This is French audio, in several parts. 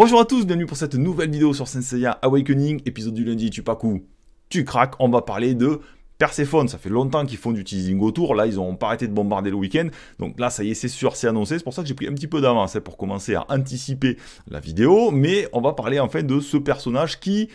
Bonjour à tous, bienvenue pour cette nouvelle vidéo sur Senseiya Awakening, épisode du lundi, tu pas coup, tu craques, on va parler de Persephone, ça fait longtemps qu'ils font du teasing autour, là ils ont pas arrêté de bombarder le week-end, donc là ça y est c'est sûr, c'est annoncé, c'est pour ça que j'ai pris un petit peu d'avance hein, pour commencer à anticiper la vidéo, mais on va parler en fait de ce personnage qui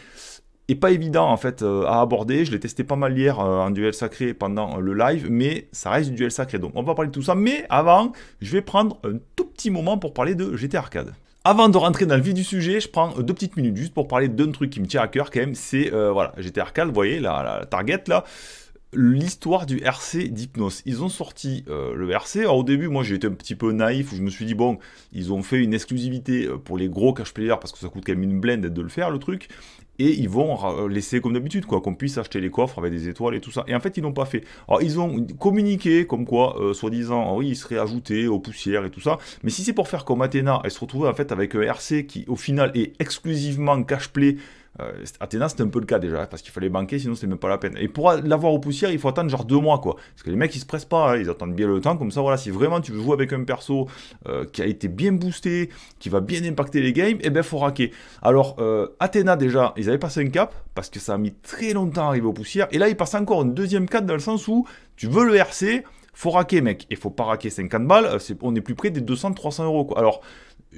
est pas évident en fait euh, à aborder, je l'ai testé pas mal hier euh, en duel sacré pendant euh, le live, mais ça reste du duel sacré, donc on va parler de tout ça, mais avant je vais prendre un tout petit moment pour parler de GT Arcade. Avant de rentrer dans le vif du sujet, je prends euh, deux petites minutes juste pour parler d'un truc qui me tient à cœur quand même, c'est euh, voilà, GTR Cal, vous voyez la, target là l'histoire du RC d'Hypnos. Ils ont sorti euh, le RC. Alors, au début, moi, j'ai été un petit peu naïf où je me suis dit, bon, ils ont fait une exclusivité pour les gros cash players parce que ça coûte quand même une blinde de le faire, le truc et ils vont laisser comme d'habitude quoi, qu'on puisse acheter les coffres avec des étoiles et tout ça. Et en fait, ils n'ont pas fait. Alors ils ont communiqué comme quoi, euh, soi-disant, ah oui, ils seraient ajoutés aux poussières et tout ça. Mais si c'est pour faire comme Athéna elle se retrouvait en fait avec un euh, RC qui au final est exclusivement cash play euh, Athéna, c'était un peu le cas déjà, parce qu'il fallait banquer, sinon c'est même pas la peine. Et pour l'avoir aux poussières, il faut attendre genre deux mois, quoi. Parce que les mecs, ils se pressent pas, hein. ils attendent bien le temps, comme ça, voilà, si vraiment tu veux jouer avec un perso euh, qui a été bien boosté, qui va bien impacter les games, et eh ben faut raquer. Alors, euh, Athéna, déjà, ils avaient passé un cap, parce que ça a mis très longtemps à arriver aux poussières, et là, ils passent encore une deuxième cap dans le sens où tu veux le RC, faut raquer, mec. Et faut pas raquer 50 balles, on est plus près des 200-300 euros, quoi. Alors,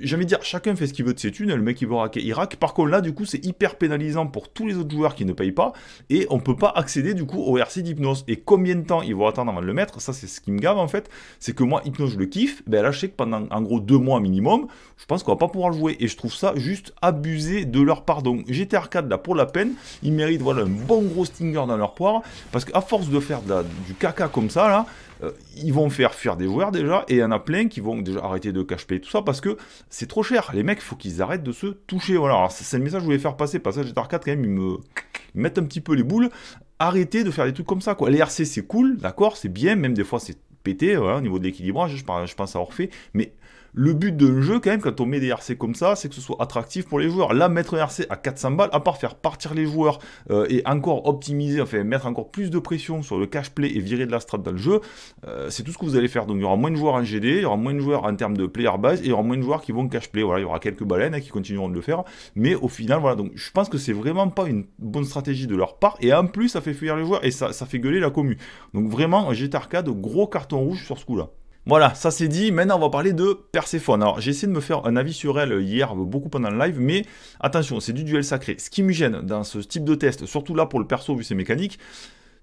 j'ai envie de dire, chacun fait ce qu'il veut de ses thunes, le mec il veut raquer Irak. Par contre là, du coup, c'est hyper pénalisant pour tous les autres joueurs qui ne payent pas, et on peut pas accéder du coup au RC d'Hypnose. Et combien de temps ils vont attendre avant de le mettre, ça c'est ce qui me gave en fait, c'est que moi, Hypnose, je le kiffe, ben là je sais que pendant en gros deux mois minimum, je pense qu'on va pas pouvoir le jouer, et je trouve ça juste abusé de leur part. Donc GT Arcade là, pour la peine, ils méritent voilà, un bon gros stinger dans leur poire, parce qu'à force de faire du caca comme ça là, euh, ils vont faire fuir des joueurs déjà, et il y en a plein qui vont déjà arrêter de cash payer tout ça parce que c'est trop cher. Les mecs, faut qu'ils arrêtent de se toucher. Voilà, c'est le message que je voulais faire passer. Passage d'arcade quand même, ils me mettent un petit peu les boules. Arrêtez de faire des trucs comme ça, quoi. Les RC, c'est cool, d'accord, c'est bien, même des fois, c'est au niveau de l'équilibrage, je, je pense à fait mais le but d'un jeu, quand même, quand on met des RC comme ça, c'est que ce soit attractif pour les joueurs. Là, mettre un RC à 400 balles, à part faire partir les joueurs euh, et encore optimiser, enfin mettre encore plus de pression sur le cash play et virer de la strat dans le jeu, euh, c'est tout ce que vous allez faire. Donc il y aura moins de joueurs en GD, il y aura moins de joueurs en termes de player base et il y aura moins de joueurs qui vont cash play. Voilà, il y aura quelques baleines hein, qui continueront de le faire, mais au final, voilà. Donc je pense que c'est vraiment pas une bonne stratégie de leur part et en plus, ça fait fuir les joueurs et ça, fait gueuler la commu. Donc vraiment, GT Arcade, gros carton rouge sur ce coup-là. Voilà, ça c'est dit. Maintenant, on va parler de Persephone. Alors, j'ai essayé de me faire un avis sur elle hier, beaucoup pendant le live, mais attention, c'est du duel sacré. Ce qui me gêne dans ce type de test, surtout là pour le perso vu ses mécaniques,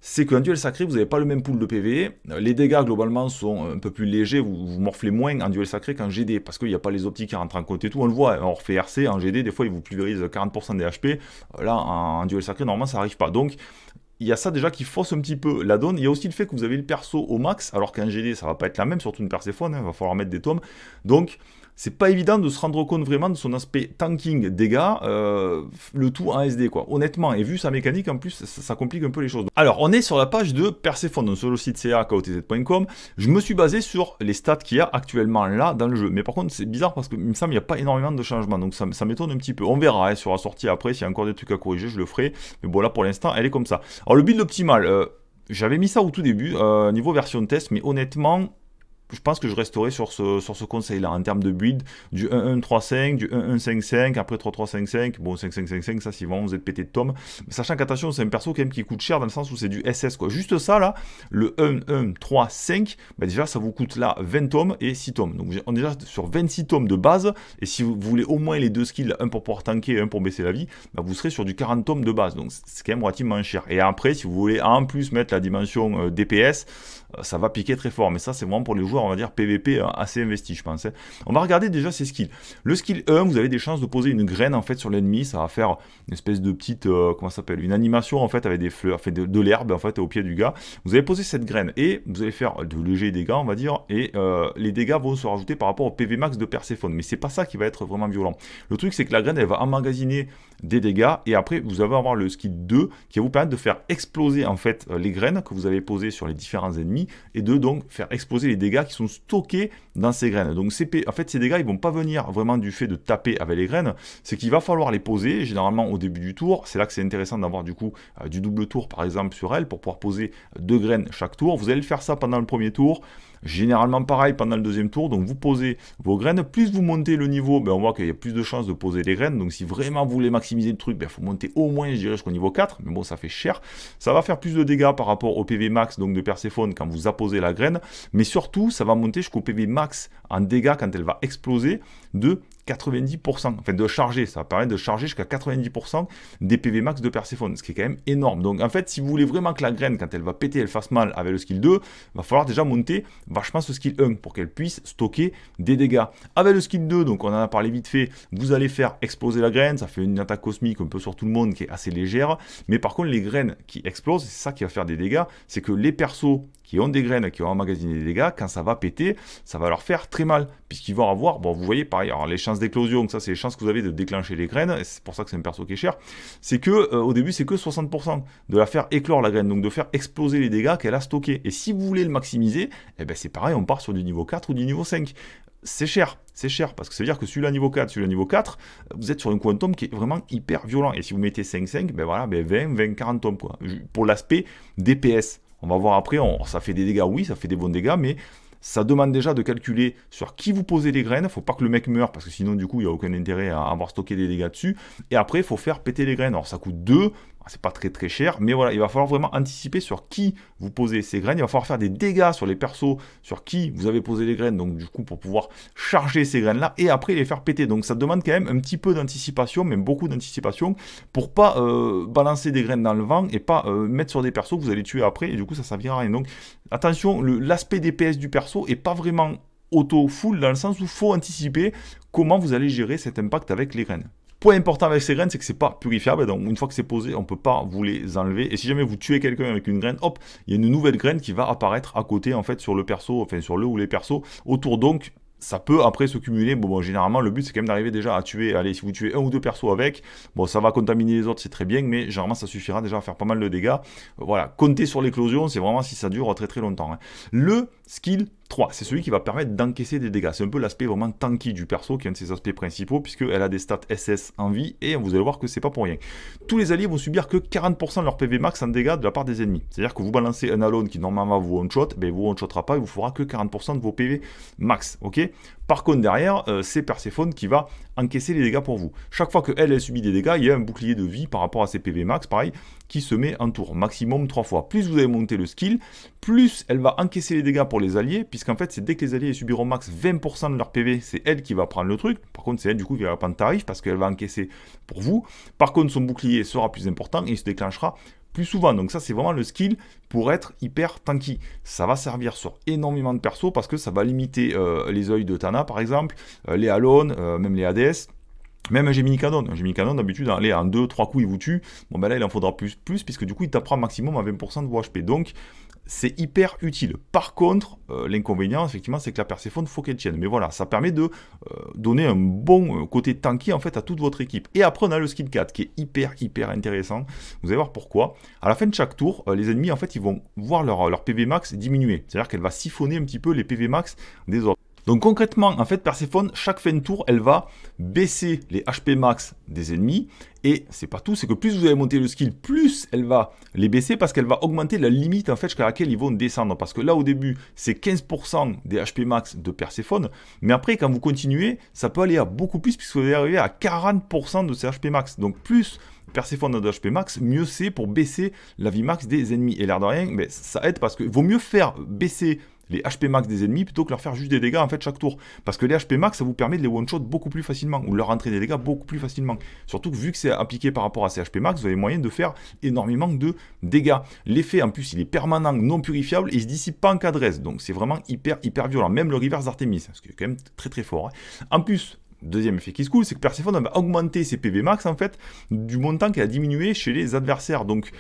c'est qu'un duel sacré, vous n'avez pas le même pool de PV. Les dégâts, globalement, sont un peu plus légers. Vous, morflez moins en duel sacré qu'en GD, parce qu'il n'y a pas les optiques qui rentrent en côté, tout. On le voit, on refait RC, en GD, des fois, ils vous pulvérisent 40% des HP. Là, en, en duel sacré, normalement, ça n'arrive pas. Donc, il y a ça déjà qui fausse un petit peu la donne. Il y a aussi le fait que vous avez le perso au max, alors qu'un GD, ça va pas être la même, surtout une Perséphone, il hein, va falloir mettre des tomes. Donc, c'est pas évident de se rendre compte vraiment de son aspect tanking, dégâts, euh, le tout en SD quoi. Honnêtement, et vu sa mécanique en plus, ça, complique un peu les choses. Alors on est sur la page de Persephone sur le site ca.kotz.com. Je me suis basé sur les stats qu'il y a actuellement là dans le jeu. Mais par contre c'est bizarre parce que il me semble qu'il n'y a pas énormément de changements, donc ça, m'étonne un petit peu. On verra hein, sur la sortie après, s'il y a encore des trucs à corriger, je le ferai. Mais bon là pour l'instant elle est comme ça. Alors le build optimal, euh, j'avais mis ça au tout début, euh, niveau version test, mais honnêtement je pense que je resterai sur ce, conseil-là en termes de build du 1-1-3-5, du 1-1-5-5, après 3-3-5-5, bon 5-5-5-5, ça si vraiment vous êtes pété de tomes sachant qu'attention, c'est un perso quand même qui coûte cher dans le sens où c'est du SS quoi. Juste ça là, le 1-1-3-5, bah déjà ça vous coûte là 20 tomes et 6 tomes. Donc on est déjà sur 26 tomes de base, et si vous voulez au moins les deux skills, un pour pouvoir tanker et un pour baisser la vie, bah, vous serez sur du 40 tomes de base. Donc c'est quand même relativement cher. Et après, si vous voulez en plus mettre la dimension euh, DPS, euh, ça va piquer très fort. Mais ça, c'est vraiment pour les joueurs, on va dire, PVP euh, assez investi je pense. Hein. On va regarder déjà ces skills. Le skill 1, vous avez des chances de poser une graine, en fait, sur l'ennemi. Ça va faire une espèce de petite, euh, comment ça s'appelle, une animation, en fait, avec des fleurs, fait de, l'herbe, en fait, au pied du gars. Vous allez poser cette graine et vous allez faire de légers dégâts, on va dire, et les dégâts vont se rajouter par rapport au PV max de Perséphone. Mais c'est pas ça qui va être vraiment violent. Le truc, c'est que la graine, elle va emmagasiner des dégâts. Et après, vous allez avoir le skill 2 qui va vous permettre de faire exploser en fait euh, les graines que vous avez posées sur les différents ennemis et de donc faire exploser les dégâts qui sont stockés dans ces graines. Donc en fait, ces dégâts, ils vont pas venir vraiment du fait de taper avec les graines, c'est qu'il va falloir les poser, généralement au début du tour. C'est là que c'est intéressant d'avoir du coup euh, du double tour, par exemple, sur elle, pour pouvoir poser deux graines chaque tour. Vous allez faire ça pendant le premier tour, généralement pareil pendant le deuxième tour. Donc vous posez vos graines, plus vous montez le niveau, ben, on voit qu'il y a plus de chances de poser les graines. Donc si vraiment vous voulez maximiser le truc, il ben, faut monter au moins, je dirais, jusqu'au niveau 4. Mais bon, ça fait cher. Ça va faire plus de dégâts par rapport au PV max donc de Perséphone quand vous apposez la graine. Mais surtout, ça va monter jusqu'au PV max en dégâts quand elle va exploser de 90%, enfin de charger, ça permettre de charger jusqu'à 90% des PV max de Perséphone, ce qui est quand même énorme. Donc en fait, si vous voulez vraiment que la graine, quand elle va péter, elle fasse mal avec le skill 2, va falloir déjà monter vachement ce skill 1 pour qu'elle puisse stocker des dégâts. Avec le skill 2, donc on en a parlé vite fait, vous allez faire exploser la graine, ça fait une attaque cosmique un peu sur tout le monde qui est assez légère, mais par contre les graines qui explosent, c'est ça qui va faire des dégâts, c'est que les persos ont des graines, qui ont emmagasiné des dégâts, quand ça va péter, ça va leur faire très mal, puisqu'ils vont avoir, bon, vous voyez, pareil, alors hein, les chances d'éclosion, ça, c'est les chances que vous avez de déclencher les graines, c'est pour ça que c'est un perso qui est cher, c'est que, euh, au début, c'est que 60% de la faire éclore la graine, donc de faire exploser les dégâts qu'elle a stockés. Et si vous voulez le maximiser, eh ben, c'est pareil, on part sur du niveau 4 ou du niveau 5 c'est cher, c'est cher, parce que ça veut dire que celui-là niveau 4, celui-là niveau 4, vous êtes sur un quantum qui est vraiment hyper violent, et si vous mettez 5-5, ben voilà, ben 20, 20, 40 tomes, quoi, pour l'aspect DPS, on va voir après, ça fait des dégâts, oui, ça fait des bons dégâts, mais ça demande déjà de calculer sur qui vous posez les graines. Il ne Faut pas que le mec meure parce que sinon du coup il n'y a aucun intérêt à avoir stocké des dégâts dessus. Et après il faut faire péter les graines. Alors ça coûte 2, c'est pas très très cher, mais voilà, il va falloir vraiment anticiper sur qui vous posez ces graines, il va falloir faire des dégâts sur les persos, sur qui vous avez posé les graines, donc du coup pour pouvoir charger ces graines là et après les faire péter. Donc ça demande quand même un petit peu d'anticipation, même beaucoup d'anticipation, pour pas euh, balancer des graines dans le vent et pas euh, mettre sur des persos que vous allez tuer après et du coup ça servira à rien. Donc attention, l'aspect DPS du perso est pas vraiment auto-full dans le sens où faut anticiper comment vous allez gérer cet impact avec les graines. Point important avec ces graines, c'est que c'est pas purifiable. Donc une fois que c'est posé, on peut pas vous les enlever. Et si jamais vous tuez quelqu'un avec une graine, hop, il y a une nouvelle graine qui va apparaître à côté en fait sur le perso, enfin sur le ou les persos autour. Donc ça peut après se cumuler. Bon, bon généralement, le but, c'est quand même d'arriver déjà à tuer. Allez, si vous tuez un ou deux persos avec, bon, ça va contaminer les autres, c'est très bien, mais généralement, ça suffira déjà à faire pas mal de dégâts. Voilà, compter sur l'éclosion, c'est vraiment si ça dure très très longtemps. Hein. Le skill c'est celui qui va permettre d'encaisser des dégâts. C'est un peu l'aspect vraiment tanky du perso qui est un de ses aspects principaux puisqu'elle a des stats SS en vie et vous allez voir que c'est pas pour rien. Tous les alliés vont subir que 40% de leur PV max en dégâts de la part des ennemis. C'est-à-dire que vous balancez un alone qui normalement vous one-shot, mais ben, vous one-shotera pas, et vous fera que 40% de vos PV max. ok par contre, derrière, euh, c'est Perséphone qui va encaisser les dégâts pour vous. Chaque fois que elle, elle subit des dégâts, il y a un bouclier de vie par rapport à ses PV max, pareil, qui se met en tour, maximum 3 fois. Plus vous avez monté le skill, plus elle va encaisser les dégâts pour les alliés, puisqu'en fait, c'est dès que les alliés subiront max 20% de leur PV, c'est elle qui va prendre le truc. Par contre, c'est elle du coup qui va prendre tarif, parce qu'elle va encaisser pour vous. Par contre, son bouclier sera plus important et il se déclenchera plus souvent. Donc ça, c'est vraiment le skill pour être hyper tanky. Ça va servir sur énormément de persos parce que ça va limiter euh, les œils de Tana, par exemple, euh, les Alone, euh, même les ADS. Même un Gemini Canon, un Gemini Canon d'habitude, hein, allez, en deux trois coups il vous tue. Bon ben là il en faudra plus, plus puisque du coup il t'apprend maximum à 20% de vos HP. Donc c'est hyper utile. Par contre, euh, l'inconvénient, effectivement, c'est que la Perséphone, faut qu'elle tienne. Mais voilà, ça permet de euh, donner un bon euh, côté tanky, en fait, à toute votre équipe. Et après, on a le skin 4, qui est hyper, hyper intéressant. Vous allez voir pourquoi. À la fin de chaque tour, les ennemis, en fait, ils vont voir leur, leur PV max diminuer. C'est-à-dire qu'elle va siphonner un petit peu les PV max des autres. Donc concrètement, en fait, Perséphone, chaque fin de tour, elle va baisser les HP max des ennemis. Et c'est pas tout, c'est que plus vous allez monter le skill, plus elle va les baisser parce qu'elle va augmenter la limite en fait jusqu'à laquelle ils vont descendre. Parce que là au début, c'est 15% des HP max de Perséphone. Mais après, quand vous continuez, ça peut aller à beaucoup plus puisque vous allez arriver à 40% de ces HP max. Donc plus Perséphone a de HP max, mieux c'est pour baisser la vie max des ennemis. Et l'air de rien, mais ça aide parce que vaut mieux faire baisser les HP max des ennemis plutôt que leur faire juste des dégâts en fait chaque tour. Parce que les HP max, ça vous permet de les one-shot beaucoup plus facilement ou leur rentrer des dégâts beaucoup plus facilement. Surtout que vu que c'est appliqué par rapport à ces HP max, vous avez moyen de faire énormément de dégâts. L'effet en plus, il est permanent, non purifiable et il se dissipe pas en cas de reste. Donc c'est vraiment hyper hyper violent. Même le reverse Artemis, ce qui est quand même très très fort. Hein. En plus, deuxième effet qui se cool c'est que Persephone va augmenter ses PV max en fait du montant qu'elle a diminué chez les adversaires. Donc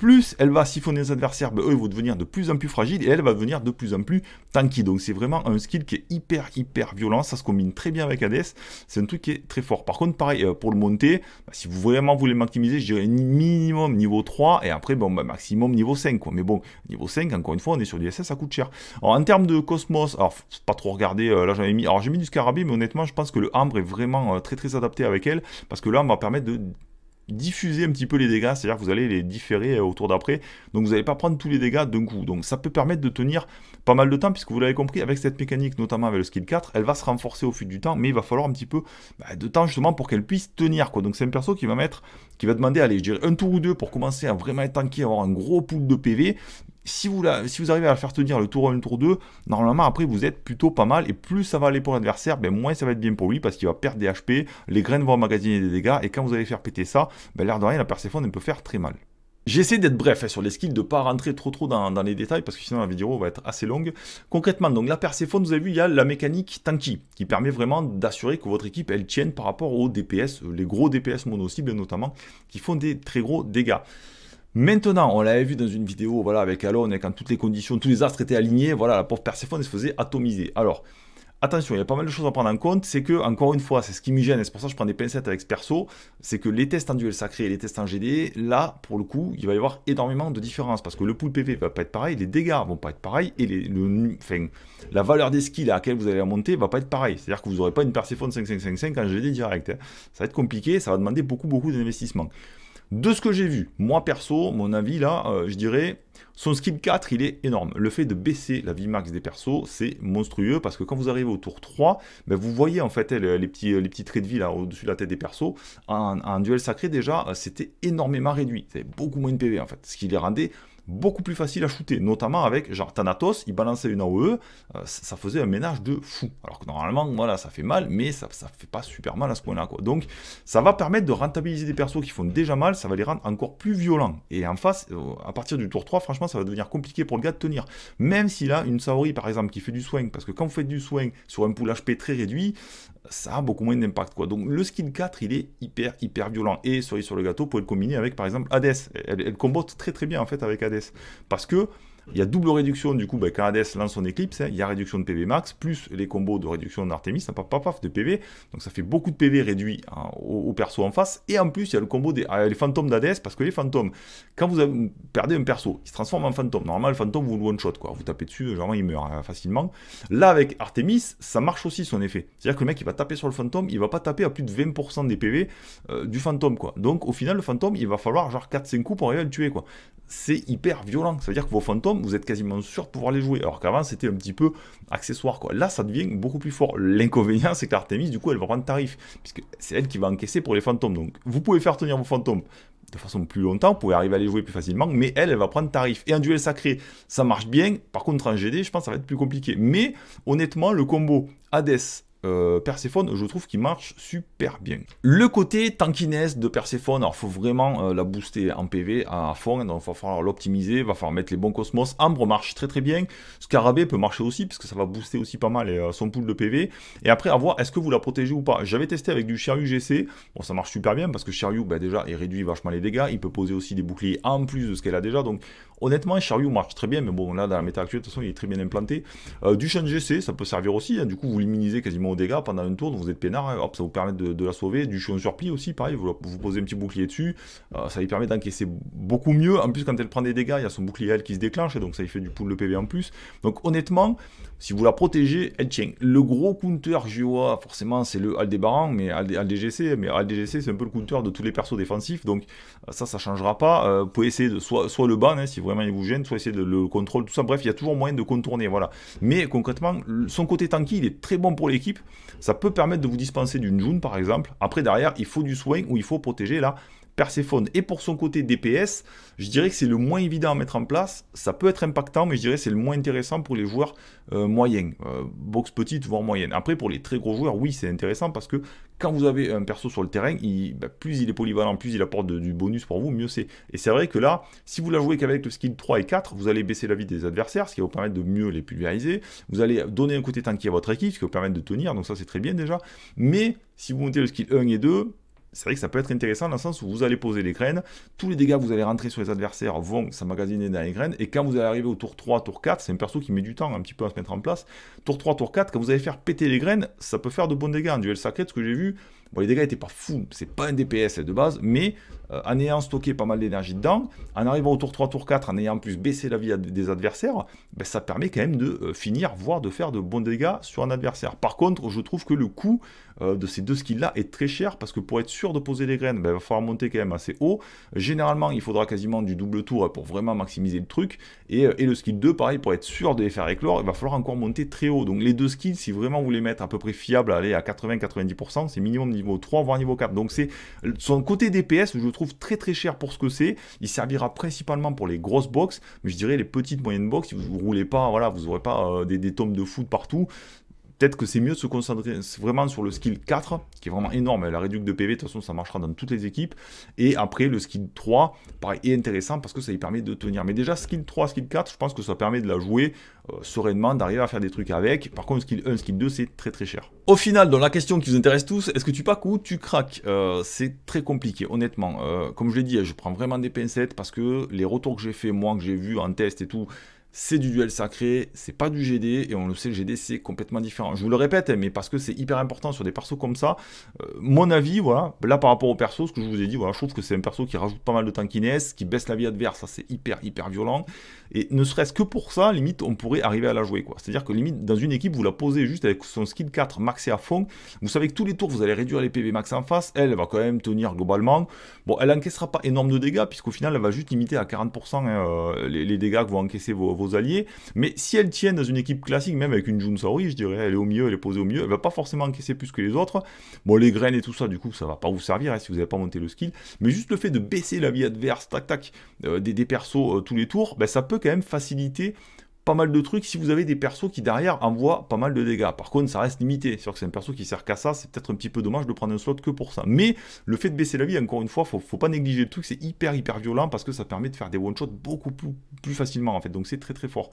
plus elle va siphonner les adversaires, ben, eux ils vont devenir de plus en plus fragiles et elle va devenir de plus en plus tanky. Donc c'est vraiment un skill qui est hyper hyper violent, ça se combine très bien avec Hades, c'est un truc qui est très fort. Par contre pareil, euh, pour le monter, ben, si vous vraiment voulez maximiser, je dirais minimum niveau 3 et après bon, ben, maximum niveau 5. Quoi. Mais bon, niveau 5, encore une fois, on est sur du SS, ça coûte cher. Alors en termes de Cosmos, alors pas trop regarder, euh, là, là j'avais mis, alors j'ai mis du Scarabée, mais honnêtement je pense que le Ambre est vraiment euh, très très adapté avec elle, parce que là on va permettre de diffuser un petit peu les dégâts, c'est-à-dire que vous allez les différer euh, autour d'après, donc vous n'allez pas prendre tous les dégâts d'un coup. Donc ça peut permettre de tenir pas mal de temps, puisque vous l'avez compris, avec cette mécanique, notamment avec le skill 4, elle va se renforcer au fil du temps, mais il va falloir un petit peu bah, de temps justement pour qu'elle puisse tenir. Quoi. Donc c'est un perso qui va mettre, qui va demander, allez, je dirais un tour ou deux pour commencer à vraiment être tanké, avoir un gros pool de PV, si vous, si vous arrivez à faire tenir le tour 1, le tour 2, normalement après vous êtes plutôt pas mal et plus ça va aller pour l'adversaire, ben moins ça va être bien pour lui parce qu'il va perdre des HP, les graines vont emmagasiner des dégâts et quand vous allez faire péter ça, ben, l'air de rien la Perséphone peut faire très mal. J'essaie d'être bref hein, sur les skills, de pas rentrer trop trop dans, les détails parce que sinon la vidéo va être assez longue. Concrètement, donc la Perséphone, vous avez vu, il y a la mécanique tanky qui permet vraiment d'assurer que votre équipe elle tienne par rapport aux DPS, les gros DPS mono cibles notamment, qui font des très gros dégâts. Maintenant, on l'avait vu dans une vidéo voilà, avec Alone, quand toutes les conditions, tous les astres étaient alignés, voilà, la pauvre Perséphone se faisait atomiser. Alors, attention, il y a pas mal de choses à prendre en compte, c'est que, encore une fois, c'est ce qui me gêne, et c'est pour ça que je prends des pincettes avec ce perso, c'est que les tests en duel sacré et les tests en GD, là, pour le coup, il va y avoir énormément de différences, parce que le pool PV va pas être pareil, les dégâts vont pas être pareils, et la valeur des skills à laquelle vous allez remonter monter va pas être pareil. C'est-à-dire que vous n'aurez pas une Persephone 5555 en GD direct. Hein. Ça va être compliqué, ça va demander beaucoup, beaucoup d'investissement. De ce que j'ai vu, moi perso, mon avis là, euh, je dirais son skill 4, il est énorme. Le fait de baisser la vie max des persos, c'est monstrueux parce que quand vous arrivez au tour 3, mais ben, vous voyez en fait les petits, les traits de vie là au-dessus de la tête des persos. Un, duel sacré déjà, euh, c'était énormément réduit. C'est beaucoup moins de PV en fait, ce qui les rendait beaucoup plus facile à shooter, notamment avec genre Thanatos, il balançait une AOE, euh, ça faisait un ménage de fou. Alors que normalement, voilà, ça fait mal, mais ça, ça fait pas super mal à ce point-là. Quoi. Donc ça va permettre de rentabiliser des persos qui font déjà mal, ça va les rendre encore plus violents. Et en face, euh, à partir du tour 3, franchement, ça va devenir compliqué pour le gars de tenir. Même s'il a une Saori, par exemple, qui fait du swing, parce que quand vous faites du swing sur un pool HP très réduit, ça a beaucoup moins d'impact. quoi. Donc le skill 4, il est hyper, hyper violent. Et soyez sur le gâteau, pour le combiner avec, par exemple, Hades. Elle, elle très, très bien, en fait, avec Hades. Parce que il y a double réduction, du coup, bah, quand Hades lance son éclipse, hein, il y a réduction de PV max, plus les combos de réduction d'Artemis, ça hein, paf, pas paf, de PV. Donc ça fait beaucoup de PV réduit hein, au, perso en face. Et en plus, il y a le combo des ah, les fantômes d'Hades, parce que les fantômes, quand vous, perdez un perso, il se transforme en fantôme. Normalement, le fantôme, vous le one-shot, quoi. Vous tapez dessus, généralement, il meurt facilement. Là, avec Artemis, ça marche aussi son effet. C'est-à-dire que le mec, il va taper sur le fantôme, il va pas taper à plus de 20% des PV euh, du fantôme, quoi. Donc au final, le fantôme, il va falloir genre 4-5 coups pour arriver à le tuer, quoi. C'est hyper violent. Ça veut dire que vos fantômes, vous êtes quasiment sûr de pouvoir les jouer. Alors qu'avant, c'était un petit peu accessoire. Quoi. Là, ça devient beaucoup plus fort. L'inconvénient, c'est que l'Artemis, du coup, elle va prendre tarif, puisque c'est elle qui va encaisser pour les fantômes. Donc, vous pouvez faire tenir vos fantômes de façon plus longtemps, vous pouvez arriver à les jouer plus facilement, mais elle, elle va prendre tarif. Et en duel sacré, ça marche bien. Par contre, en GD, je pense que ça va être plus compliqué. Mais honnêtement, le combo Hades euh, Perséphone, je trouve qu'il marche super bien. Le côté tankiness de Perséphone, alors faut vraiment euh, la booster en PV à fond, donc va falloir l'optimiser, va falloir mettre les bons cosmos. Ambre marche très très bien, Scarabée peut marcher aussi, parce que ça va booster aussi pas mal euh, son pool de PV. Et après, à voir, est-ce que vous la protégez ou pas J'avais testé avec du Shiryu GC, bon ça marche super bien, parce que Shiryu, bah, déjà, il réduit vachement les dégâts, il peut poser aussi des boucliers en plus de ce qu'elle a déjà, donc honnêtement, Shiryu marche très bien, mais bon, là, dans la méta actuelle, de toute façon, il est très bien implanté. du Shen GC, ça peut servir aussi, hein. du coup, vous l'immunisez quasiment dégâts pendant un tour, donc vous êtes peinard, hein. hop, ça vous permet de, la sauver. Du chien sur aussi, pareil, vous, vous posez un petit bouclier dessus, euh, ça lui permet d'encaisser beaucoup mieux. En plus, quand elle prend des dégâts, il y a son bouclier elle qui se déclenche, donc ça lui fait du pool de PV en plus. Donc honnêtement, si vous la protégez, elle tient. Le gros counter vois forcément, c'est le Aldebaran, mais AldGC, mais c'est un peu le counter de tous les persos défensifs, donc euh, ça, ça changera pas. Euh, vous pouvez essayer de soit, le ban, hein, si vraiment il vous gêne, soit essayer de le contrôler, tout ça. Bref, il y a toujours moyen de contourner, voilà. Mais concrètement, son côté tanky, il est très bon pour l'équipe. Ça peut permettre de vous dispenser d'une June, par exemple. Après, derrière, il faut du soin ou il faut protéger, là perséphone et pour son côté DPS, je dirais que c'est le moins évident à mettre en place. Ça peut être impactant, mais je dirais que c'est le moins intéressant pour les joueurs euh, moyens, euh, box petite voire moyenne. Après, pour les très gros joueurs, oui, c'est intéressant parce que quand vous avez un perso sur le terrain, bah, plus il est polyvalent, plus il apporte du bonus pour vous, mieux c'est. Et c'est vrai que là, si vous la jouez qu'avec le skill 3 et 4, vous allez baisser la vie des adversaires, ce qui va vous permettre de mieux les pulvériser. Vous allez donner un côté tanky à votre équipe, ce qui va vous permettre de tenir, donc ça c'est très bien déjà. Mais si vous montez le skill 1 et 2, c'est vrai que ça peut être intéressant dans le sens où vous allez poser les graines, tous les dégâts que vous allez rentrer sur les adversaires vont s'amagasiner dans les graines, et quand vous allez arriver au tour 3, tour 4, c'est un perso qui met du temps un petit peu à se mettre en place, tour 3, tour 4, quand vous allez faire péter les graines, ça peut faire de bons dégâts. En duel sacré, ce que j'ai vu, bon, les dégâts n'étaient pas fous, c'est pas un DPS de base, mais euh, en ayant stocké pas mal d'énergie dedans, en arrivant au tour 3, tour 4, en ayant en plus baissé la vie des adversaires, ben, ça permet quand même de euh, finir, voire de faire de bons dégâts sur un adversaire. Par contre, je trouve que le coût euh, de ces deux skills-là est très cher, parce que pour être sûr de poser les graines, ben, il va falloir monter quand même assez haut. Généralement, il faudra quasiment du double tour hein, pour vraiment maximiser le truc, et, et, le skill 2, pareil, pour être sûr de les faire éclore, il va falloir encore monter très haut. Donc les deux skills, si vraiment vous les mettre à peu près fiables, aller à 80-90%, c'est minimum niveau 3, voire niveau 4. Donc c'est son côté DPS, je trouve très très cher pour ce que c'est. Il servira principalement pour les grosses boxes, mais je dirais les petites moyennes box, si vous roulez pas, voilà, vous aurez pas euh, des, des tomes de foot partout. Peut-être que c'est mieux de se concentrer vraiment sur le skill 4, qui est vraiment énorme. La réduction de PV, de toute façon, ça marchera dans toutes les équipes. Et après, le skill 3, pareil, est intéressant parce que ça lui permet de tenir. Mais déjà, skill 3, skill 4, je pense que ça permet de la jouer euh, sereinement, d'arriver à faire des trucs avec. Par contre, skill 1, skill 2, c'est très très cher. Au final, dans la question qui vous intéresse tous, est-ce que tu packs ou tu craques euh, C'est très compliqué, honnêtement. Euh, comme je l'ai dit, je prends vraiment des pincettes parce que les retours que j'ai fait, moi, que j'ai vu en test et tout, c'est du duel sacré, c'est pas du GD, et on le sait, le GD c'est complètement différent. Je vous le répète, hein, mais parce que c'est hyper important sur des persos comme ça, euh, mon avis, voilà, là par rapport au perso, ce que je vous ai dit, voilà, je trouve que c'est un perso qui rajoute pas mal de tankiness, qui baisse la vie adverse, ça c'est hyper hyper violent, et ne serait-ce que pour ça, limite on pourrait arriver à la jouer, quoi. C'est-à-dire que limite, dans une équipe, vous la posez juste avec son skill 4 maxé à fond, vous savez que tous les tours vous allez réduire les PV max en face, elle, va quand même tenir globalement, bon, elle encaissera pas énorme de dégâts, puisqu'au final elle va juste limiter à 40% hein, euh, les, dégâts que vont encaisser vos alliés. Mais si elle tient dans une équipe classique, même avec une Junsori, je dirais, elle est au mieux elle est posée au mieux elle va pas forcément encaisser plus que les autres. Bon, les graines et tout ça, du coup, ça va pas vous servir hein, si vous n'avez pas monté le skill. Mais juste le fait de baisser la vie adverse, tac, tac, euh, des, des, persos euh, tous les tours, ben, ça peut quand même faciliter pas mal de trucs si vous avez des persos qui derrière envoient pas mal de dégâts. Par contre, ça reste limité. C'est que c'est un perso qui sert qu'à ça, c'est peut-être un petit peu dommage de prendre un slot que pour ça. Mais le fait de baisser la vie, encore une fois, faut, faut pas négliger le truc, c'est hyper hyper violent parce que ça permet de faire des one-shots beaucoup plus, facilement en fait. Donc c'est très très fort.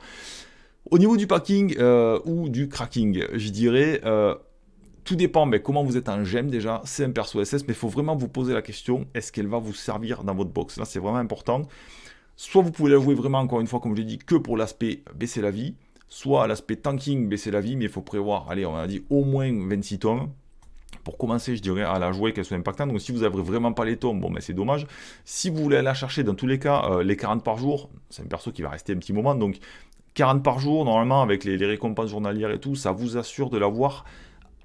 Au niveau du packing euh, ou du cracking, je dirais... Euh, tout dépend mais comment vous êtes en gemme déjà, c'est un perso SS, mais il faut vraiment vous poser la question, est-ce qu'elle va vous servir dans votre box Là, c'est vraiment important. Soit vous pouvez la jouer vraiment, encore une fois, comme je l'ai dit, que pour l'aspect baisser la vie, soit l'aspect tanking, baisser la vie, mais il faut prévoir, allez, on a dit au moins 26 tomes. Pour commencer, je dirais à la jouer qu'elle soit impactante. Donc, si vous n'avez vraiment pas les tomes, bon, mais ben, c'est dommage. Si vous voulez aller la chercher, dans tous les cas, euh, les 40 par jour, c'est un perso qui va rester un petit moment. Donc, 40 par jour, normalement, avec les, les récompenses journalières et tout, ça vous assure de l'avoir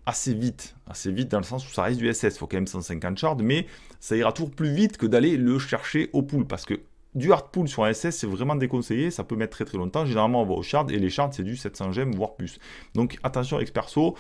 assez vite. Assez vite dans le sens où ça reste du SS. Il faut quand même 150 shards, mais ça ira toujours plus vite que d'aller le chercher au pool. Parce que du hard sur un SS, c'est vraiment déconseillé, ça peut mettre très très longtemps. Généralement, on va au shard et les shards, c'est du 700 gemmes, voire plus. Donc attention avec perso,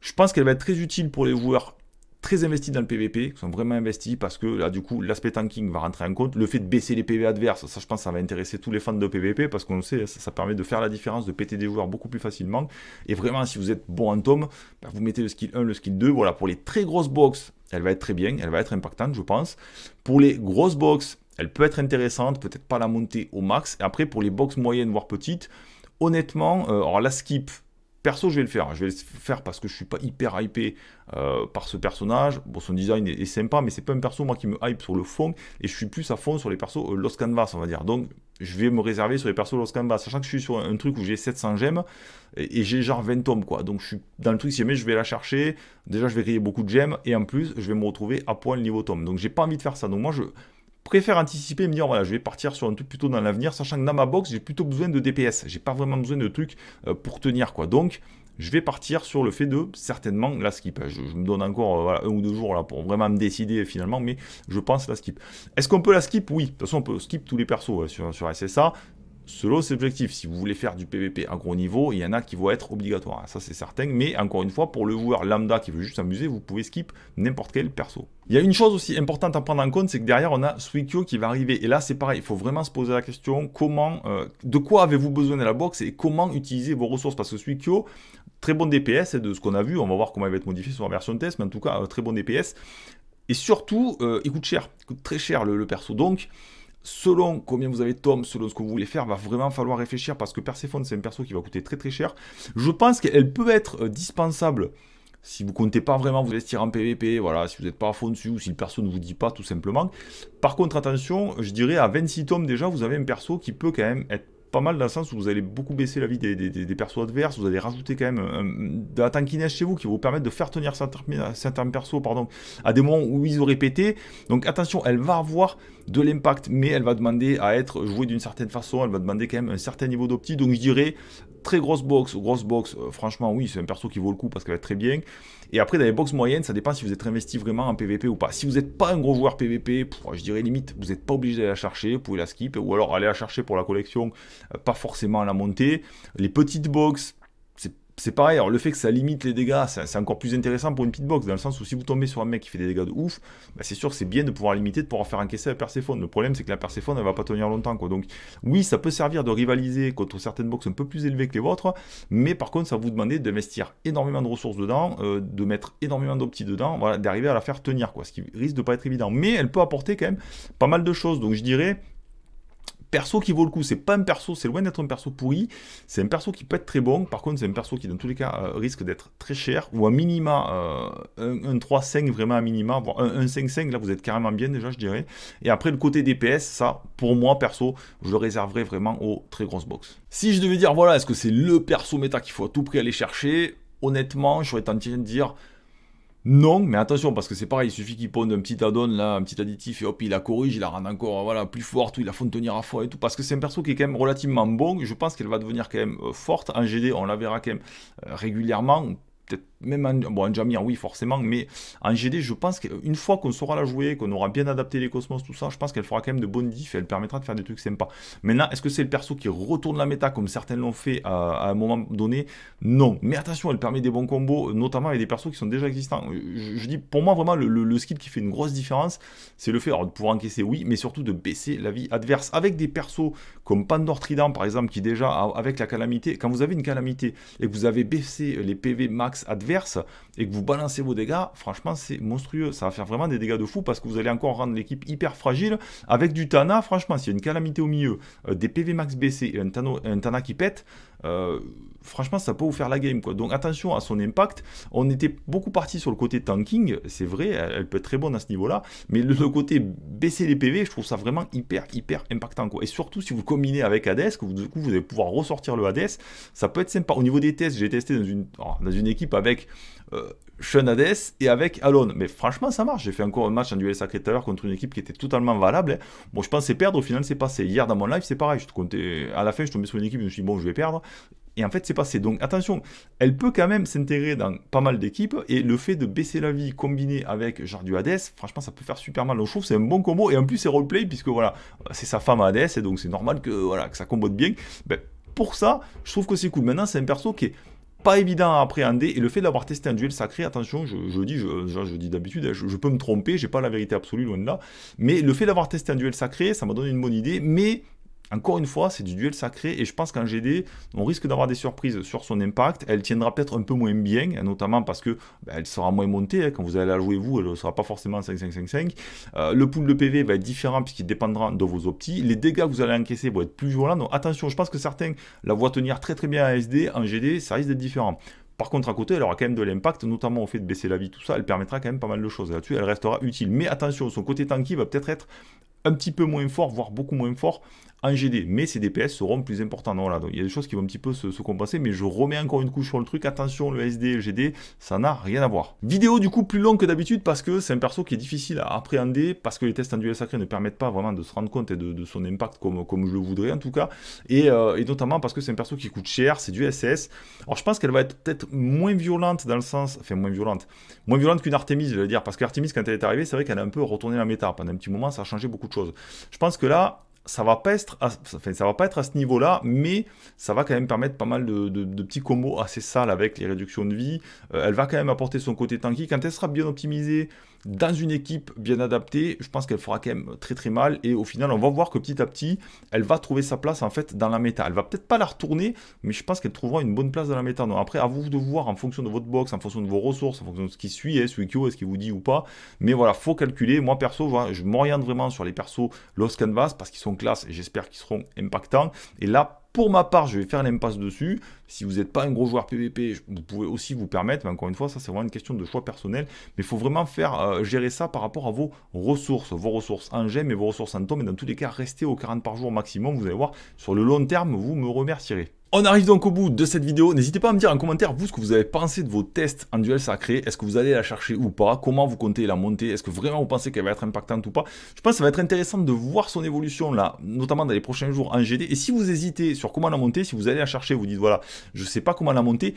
je pense qu'elle va être très utile pour les joueurs très investis dans le PVP, qui sont vraiment investis parce que là, du coup, l'aspect tanking va rentrer en compte. Le fait de baisser les PV adverses, ça, je pense, ça va intéresser tous les fans de PVP parce qu'on sait, ça, permet de faire la différence, de péter des joueurs beaucoup plus facilement. Et vraiment, si vous êtes bon en tome, bah, vous mettez le skill 1, le skill 2. Voilà, pour les très grosses box, elle va être très bien, elle va être impactante, je pense. Pour les grosses boxes, elle peut être intéressante, peut-être pas la monter au max. Et après, pour les box moyennes, voire petites, honnêtement, euh, alors la skip, perso, je vais le faire. Je vais le faire parce que je suis pas hyper hypé euh, par ce personnage. Bon, son design est, sympa, mais c'est pas un perso, moi, qui me hype sur le fond. Et je suis plus à fond sur les persos euh, Lost Canvas, on va dire. Donc, je vais me réserver sur les persos Lost Canvas, sachant que je suis sur un, truc où j'ai 700 gemmes et, j'ai genre 20 tomes, quoi. Donc, je suis dans le truc, si jamais je vais la chercher, déjà, je vais créer beaucoup de gemmes et en plus, je vais me retrouver à point le niveau tome. Donc, j'ai pas envie de faire ça. Donc, moi, je préfère anticiper et me dire voilà je vais partir sur un truc plutôt dans l'avenir sachant que dans ma box j'ai plutôt besoin de DPS j'ai pas vraiment besoin de trucs euh, pour tenir quoi donc je vais partir sur le fait de certainement la skip. Je, me donne encore euh, voilà, un ou deux jours là pour vraiment me décider finalement, mais je pense la skip. Est-ce qu'on peut la skip Oui, de toute façon on peut skip tous les persos euh, sur, sur, SSA selon ses objectifs. Si vous voulez faire du PVP à gros niveau, il y en a qui vont être obligatoires, ça c'est certain. Mais encore une fois, pour le joueur lambda qui veut juste s'amuser, vous pouvez skip n'importe quel perso. Il y a une chose aussi importante à prendre en compte, c'est que derrière on a Suikyo qui va arriver. Et là c'est pareil, il faut vraiment se poser la question comment, euh, de quoi avez-vous besoin à la box et comment utiliser vos ressources. Parce que Suikyo, très bon DPS, de ce qu'on a vu, on va voir comment il va être modifié sur la version test, mais en tout cas, euh, très bon DPS. Et surtout, euh, il coûte cher, il coûte très cher le, le perso. Donc, selon combien vous avez de tomes, selon ce que vous voulez faire, va vraiment falloir réfléchir parce que Perséphone, c'est un perso qui va coûter très très cher. Je pense qu'elle peut être euh, dispensable si vous comptez pas vraiment vous investir en PVP, voilà, si vous n'êtes pas à fond dessus ou si le perso ne vous dit pas tout simplement. Par contre, attention, je dirais à 26 tomes déjà, vous avez un perso qui peut quand même être pas mal dans le sens où vous allez beaucoup baisser la vie des, persos adverses, vous allez rajouter quand même euh, de la tankiness chez vous qui vous permettre de faire tenir certains, certains persos pardon, à des moments où ils auraient pété. Donc attention, elle va avoir de l'impact, mais elle va demander à être jouée d'une certaine façon, elle va demander quand même un certain niveau d'opti. Donc je dirais très grosse box, grosse box, euh, franchement oui, c'est un perso qui vaut le coup parce qu'elle va être très bien. Et après dans les box moyennes, ça dépend si vous êtes investi vraiment en PVP ou pas. Si vous n'êtes pas un gros joueur PVP, je dirais limite, vous n'êtes pas obligé d'aller la chercher, vous pouvez la skip, ou alors aller la chercher pour la collection, euh, pas forcément la monter. Les petites boxes c'est pareil, alors le fait que ça limite les dégâts, c'est encore plus intéressant pour une box, dans le sens où si vous tombez sur un mec qui fait des dégâts de ouf, bah, c'est sûr c'est bien de pouvoir limiter, de pouvoir faire encaisser la Perséphone. Le problème c'est que la Perséphone elle va pas tenir longtemps quoi. Donc oui, ça peut servir de rivaliser contre certaines boxes un peu plus élevées que les vôtres, mais par contre ça vous demander d'investir énormément de ressources dedans, euh, de mettre énormément d'opti dedans, voilà, d'arriver à la faire tenir quoi, ce qui risque de pas être évident. Mais elle peut apporter quand même pas mal de choses, donc je dirais perso qui vaut le coup. C'est pas un perso, c'est loin d'être un perso pourri. C'est un perso qui peut être très bon. Par contre, c'est un perso qui, dans tous les cas, euh, risque d'être très cher. Ou euh, un minima, un, 3-5, vraiment un minima, voire un 5 5 Là, vous êtes carrément bien déjà, je dirais. Et après, le côté DPS, ça, pour moi, perso, je le réserverai vraiment aux très grosses box. Si je devais dire, voilà, est-ce que c'est le perso méta qu'il faut à tout prix aller chercher Honnêtement, je serais tenté de dire non, mais attention, parce que c'est pareil, il suffit qu'il ponde un petit add-on, là, un petit additif, et hop, il la corrige, il la rend encore voilà, plus forte, ou il la font tenir à fond et tout, parce que c'est un perso qui est quand même relativement bon, je pense qu'elle va devenir quand même euh, forte en GD, on la verra quand même euh, régulièrement, peut-être même en, bon, oui, forcément, mais en GD, je pense qu'une fois qu'on saura la jouer, qu'on aura bien adapté les Cosmos, tout ça, je pense qu'elle fera quand même de bonnes diffs et elle permettra de faire des trucs sympas. Maintenant, est-ce que c'est le perso qui retourne la méta comme certains l'ont fait à, un moment donné Non. Mais attention, elle permet des bons combos, euh, notamment avec des persos qui sont déjà existants. Euh, je, dis, pour moi, vraiment, le, skill qui fait une grosse différence, c'est le fait de pouvoir encaisser, oui, mais surtout de baisser la vie adverse avec des persos comme Pandore Trident, par exemple, qui déjà, avec la calamité, quand vous avez une calamité et que vous avez baissé les PV max adverse, et que vous balancez vos dégâts, franchement, c'est monstrueux. Ça va faire vraiment des dégâts de fou parce que vous allez encore rendre l'équipe hyper fragile. Avec du Tana, franchement, s'il y a une calamité au milieu, euh, des PV max baissés et un, un Tana qui pète, euh, franchement, ça peut vous faire la game. Quoi. Donc attention à son impact. On était beaucoup parti sur le côté tanking, c'est vrai, elle, peut être très bonne à ce niveau-là, mais le, côté baisser les PV, je trouve ça vraiment hyper, hyper impactant. Quoi. Et surtout, si vous combinez avec Hades, que vous, du coup, vous allez pouvoir ressortir le Hades, ça peut être sympa. Au niveau des tests, j'ai testé dans une, oh, dans une équipe avec... Euh, Sean Hades et avec Alon. Mais franchement, ça marche. J'ai fait encore un match en duel sacré tout à l'heure contre une équipe qui était totalement valable. Hein. Bon, je pensais perdre, au final, c'est passé. Hier, dans mon live, c'est pareil. Je comptais... À la fin, je tombais sur une équipe, je me suis dit, bon, je vais perdre. Et en fait, c'est passé. Donc attention, elle peut quand même s'intégrer dans pas mal d'équipes. Et le fait de baisser la vie combiné avec du Hades, franchement, ça peut faire super mal. Donc, je trouve c'est un bon combo. Et en plus, c'est roleplay, puisque voilà, c'est sa femme à Hades. Et donc, c'est normal que, voilà, que ça combote bien. mais ben, pour ça, je trouve que c'est cool. Maintenant, c'est un perso qui est pas évident à appréhender. Et le fait d'avoir testé un duel sacré, attention, je, dis, je, dis d'habitude, hein, je, je, peux me tromper, j'ai pas la vérité absolue loin de là. Mais le fait d'avoir testé un duel sacré, ça m'a donné une bonne idée. Mais encore une fois, c'est du duel sacré et je pense qu'en GD, on risque d'avoir des surprises sur son impact. Elle tiendra peut-être un peu moins bien, notamment parce que bah, elle sera moins montée. Hein. quand vous allez la jouer, vous, elle ne sera pas forcément 5-5-5-5. Euh, le pool de PV va être différent puisqu'il dépendra de vos optis. Les dégâts que vous allez encaisser vont être plus violents. Donc attention, je pense que certains la voient tenir très très bien à SD. En GD, ça risque d'être différent. Par contre, à côté, elle aura quand même de l'impact, notamment au fait de baisser la vie, tout ça. Elle permettra quand même pas mal de choses. Là-dessus, elle restera utile. Mais attention, son côté tanky va peut-être être un petit peu moins fort, voire beaucoup moins fort en GD, mais ces DPS seront plus importants. non voilà, donc il y a des choses qui vont un petit peu se, compenser, mais je remets encore une couche sur le truc. Attention, le SD, le GD, ça n'a rien à voir. Vidéo du coup plus longue que d'habitude parce que c'est un perso qui est difficile à appréhender, parce que les tests en duel sacré ne permettent pas vraiment de se rendre compte et de, son impact comme, comme je le voudrais en tout cas, euh, et, notamment parce que c'est un perso qui coûte cher, c'est du SS. Alors je pense qu'elle va être peut-être moins violente dans le sens, enfin moins violente, moins violente qu'une Artemis, je vais dire, parce qu'Artemis quand elle est arrivée, c'est vrai qu'elle a un peu retourné la méta pendant un petit moment, ça a changé beaucoup de choses. Je pense que là, ça va pas ça va pas être à ce niveau là mais ça va quand même permettre pas mal de, petits combos assez sales avec les réductions de vie euh, elle va quand même apporter son côté tanky quand elle sera bien optimisée dans une équipe bien adaptée, je pense qu'elle fera quand même très très mal. Et au final, on va voir que petit à petit, elle va trouver sa place en fait dans la méta. Elle va peut-être pas la retourner, mais je pense qu'elle trouvera une bonne place dans la méta. Donc après, à vous de voir en fonction de votre box, en fonction de vos ressources, en fonction de ce qui suit, hein, est-ce qu'il vous dit ou pas. Mais voilà, faut calculer. Moi perso, je m'oriente vraiment sur les persos Lost Canvas parce qu'ils sont classe et j'espère qu'ils seront impactants. Et là, pour ma part, je vais faire l'impasse dessus. Si vous n'êtes pas un gros joueur PVP, vous pouvez aussi vous permettre, mais encore une fois, ça c'est vraiment une question de choix personnel, mais il faut vraiment faire euh, gérer ça par rapport à vos ressources, vos ressources en gemme et vos ressources en tome, et dans tous les cas, restez aux 40 par jour maximum, vous allez voir, sur le long terme, vous me remercierez. On arrive donc au bout de cette vidéo. N'hésitez pas à me dire en commentaire, vous, ce que vous avez pensé de vos tests en duel sacré. Est-ce que vous allez la chercher ou pas Comment vous comptez la monter Est-ce que vraiment vous pensez qu'elle va être impactante ou pas Je pense que ça va être intéressant de voir son évolution là, notamment dans les prochains jours en GD. Et si vous hésitez sur comment la monter, si vous allez la chercher, vous dites voilà, je sais pas comment la monter,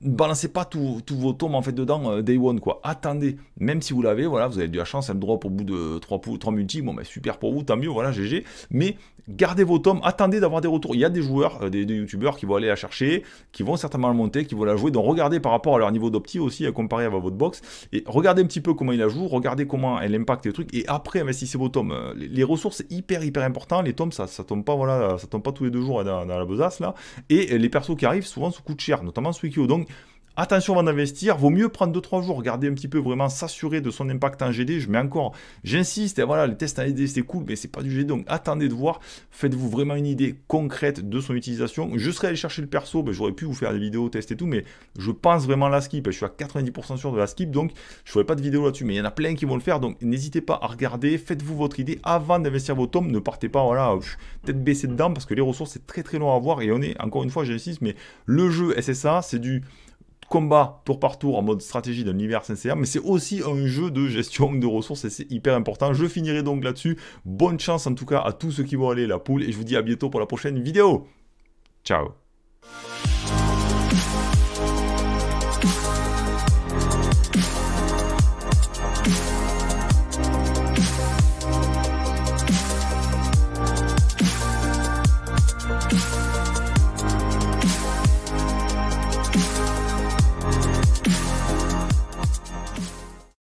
balancez pas tous vos tomes en fait dedans euh, day one quoi. Attendez, même si vous l'avez, voilà, vous avez de la chance, elle drop au bout de 3, 3 multi, bon bah super pour vous, tant mieux, voilà, GG. Mais gardez vos tomes, attendez d'avoir des retours. Il y a des joueurs, euh, des, youtubeurs qui vont aller la chercher, qui vont certainement la monter, qui vont la jouer. Donc regardez par rapport à leur niveau d'opti aussi, à comparer à votre box. Et regardez un petit peu comment il la joue, regardez comment elle impacte les trucs. Et après, investissez vos tomes. Euh, les, ressources, hyper, hyper important. Les tomes, ça, ça tombe pas, voilà, ça tombe pas tous les deux jours euh, dans, la besace là. Et les persos qui arrivent souvent ça coûte cher, notamment Suikyo. Donc attention avant d'investir, vaut mieux prendre 2-3 jours, regarder un petit peu, vraiment s'assurer de son impact en GD. Je mets encore, j'insiste, et voilà, les tests en GD c'est cool, mais c'est pas du GD, donc attendez de voir, faites-vous vraiment une idée concrète de son utilisation. Je serais allé chercher le perso, mais ben, j'aurais pu vous faire des vidéos, tests et tout, mais je pense vraiment à la skip, je suis à 90% sûr de la skip, donc je ferai pas de vidéo là-dessus, mais il y en a plein qui vont le faire, donc n'hésitez pas à regarder, faites-vous votre idée avant d'investir vos tomes, ne partez pas, voilà, peut-être baissé dedans, parce que les ressources c'est très très long à voir, et on est, encore une fois, j'insiste, mais le jeu SSA, c'est du combat tour par tour en mode stratégie d'un l'univers sincère. mais c'est aussi un jeu de gestion de ressources et c'est hyper important. Je finirai donc là-dessus. Bonne chance en tout cas à tous ceux qui vont aller la poule et je vous dis à bientôt pour la prochaine vidéo. Ciao